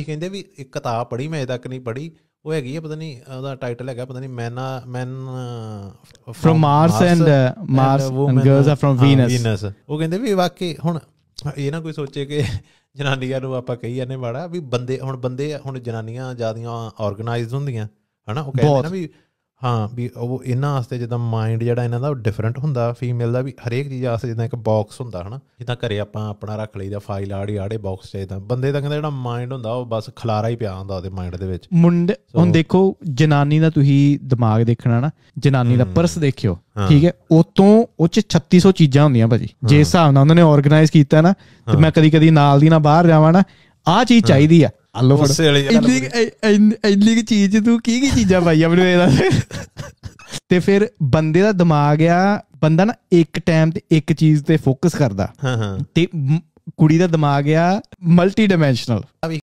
ਇਹ ਕਹਿੰਦੇ ਵੀ ਇੱਕ ਕਿਤਾਬ ਪੜ੍ਹੀ ਮੈਂ ਅਜੇ ਤੱਕ ਨਹੀਂ ਪੜ੍ਹੀ ਉਹ ਹੈਗੀ ਹੈ ਪਤਾ ਨਹੀਂ ਉਹਦਾ ਟਾਈਟਲ ਹੈਗਾ ਪਤਾ ਨਹੀਂ ਮੈਨਾ man from Mars and Mars and girls are from Venus ਉਹ ਕਹਿੰਦੇ ਵੀ ਵਾਕਈ ਹੁਣ ਇਹ ਨਾ ਕੋਈ ਸੋਚੇ ਕਿ ਜਨਾਨੀਆਂ ਨੂੰ ਆਪਾਂ ਕਹੀ ਜਾਂਦੇ ਮਾੜਾ ਵੀ ਬੰਦੇ ਹੁਣ ਬੰਦੇ ਹੁਣ ਜਨਾਨੀਆਂ ਜਿਆਦੀਆਂ ਆਰਗੇਨਾਈਜ਼ਡ ਹੁੰਦੀਆਂ ਹਨਾ ਉਹ ਕਹਿੰਦੇ ਨਾ ਵੀ ਹਾਂ ਵੀ ਉਹ ਇਹਨਾਂ ਵਾਸਤੇ ਜਿੱਦਾਂ ਮਾਈਂਡ ਜਿਹੜਾ ਇਹਨਾਂ ਦਾ ਉਹ ਡਿਫਰੈਂਟ ਹੁੰਦਾ ਫੀਮੇਲ ਦਾ ਵੀ ਹਰੇਕ ਚੀਜ਼ ਵਾਸਤੇ ਜਿੱਦਾਂ ਇੱਕ ਬਾਕਸ ਹੁੰਦਾ ਹਨਾ ਜਿੱਦਾਂ ਘਰੇ ਆਪਾਂ ਆਪਣਾ ਰੱਖ ਲਈਦਾ ਫਾਈਲ ਆੜੀ ਆੜੇ ਬਾਕਸ ਚ ਤਾਂ ਬੰਦੇ ਦਾ ਕਹਿੰਦਾ ਜਿਹੜਾ ਮਾਈਂਡ ਹੁੰਦਾ ਉਹ ਬਸ ਖਲਾਰਾ ਹੀ ਪਿਆ ਹੁੰਦਾ ਉਹਦੇ ਮਾਈਂਡ ਦੇ ਵਿੱਚ ਮੁੰਡੇ ਹੁਣ ਦੇਖੋ ਜਨਾਨੀ ਦਾ ਤੁਸੀਂ ਦਿਮਾਗ ਦੇਖਣਾ ਨਾ ਜਨਾਨੀ ਦਾ ਪਰਸ ਦੇਖਿਓ ਠੀਕ ਹੈ ਉਤੋਂ ਉਹ ਚ 3600 ਚੀਜ਼ਾਂ ਹੁੰਦੀਆਂ ਭਾਜੀ ਜੇ ਹਿਸਾਬ ਨਾਲ ਉਹਨਾਂ ਨੇ ਆਰਗੇਨਾਈਜ਼ ਕੀਤਾ ਨਾ ਤੇ ਮੈਂ ਕਦੀ ਕਦੀ ਨਾਲ ਦੀ ਨਾਲ ਬਾਹਰ ਜਾਵਾਂ ਨਾ ਆ ਚੀਜ਼ ਚਾਹੀਦੀ ਆ ਆਲੋ ਫੜ ਇੰਨੀ ਇੰਨੀ ਕੀ ਚੀਜ਼ ਤੂੰ ਕੀ ਕੀ ਚੀਜ਼ਾਂ ਪਾਈਆਂ ਮੈਨੂੰ ਇਹਦਾ ਦੱਸ ਤੇ ਫਿਰ ਬੰਦੇ ਦਾ ਦਿਮਾਗ ਆ ਬੰਦਾ ਨਾ ਇੱਕ ਟਾਈਮ ਤੇ ਇੱਕ ਚੀਜ਼ ਤੇ ਫੋਕਸ ਕਰਦਾ ਹਾਂ ਹਾਂ ਤੇ ਕੁੜੀ ਦਾ ਦਿਮਾਗ ਆ ਮਲਟੀ ਡਾਈਮੈਂਸ਼ਨਲ